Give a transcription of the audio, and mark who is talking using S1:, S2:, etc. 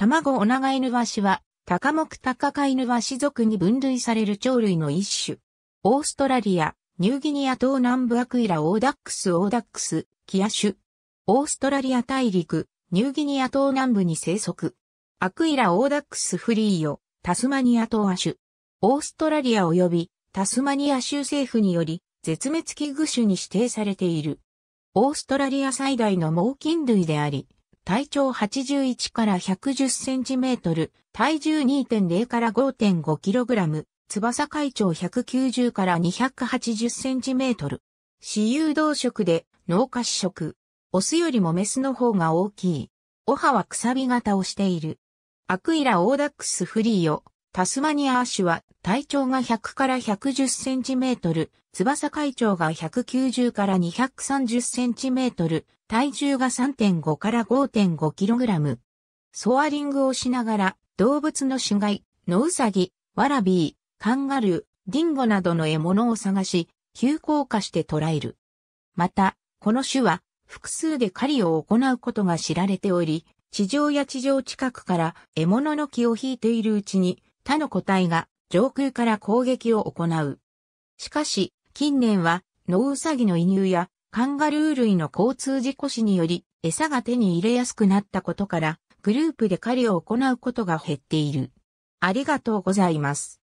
S1: 卵オナガイヌワシは、タカモクタカカイヌワシ属に分類される鳥類の一種。オーストラリア、ニューギニア島南部アクイラオーダックスオーダックス、キア種。オーストラリア大陸、ニューギニア島南部に生息。アクイラオーダックスフリーヨ、タスマニア島亜種。オーストラリア及びタスマニア州政府により絶滅危惧種に指定されている。オーストラリア最大の猛禽類であり、体長81から110センチメートル、体重2.0から5.5キログラム、翼海長190から280センチメートル。私有動食で脳下視食。オスよりもメスの方が大きい。オハはくさび型をしている。アクイラオーダックスフリーよ。タスマニアアは体長が100から110センチメートル、翼海長が190から230センチメートル、体重が3.5から5.5キログラム。ソアリングをしながら動物の死骸、ノウサギ、ワラビー、カンガルー、ディンゴなどの獲物を探し、急降下して捕らえる。また、この種は複数で狩りを行うことが知られており、地上や地上近くから獲物の気を引いているうちに他の個体が上空から攻撃を行う。しかし、近年は、ノウサギの移入やカンガルー類の交通事故死により、餌が手に入れやすくなったことから、グループで狩りを行うことが減っている。ありがとうございます。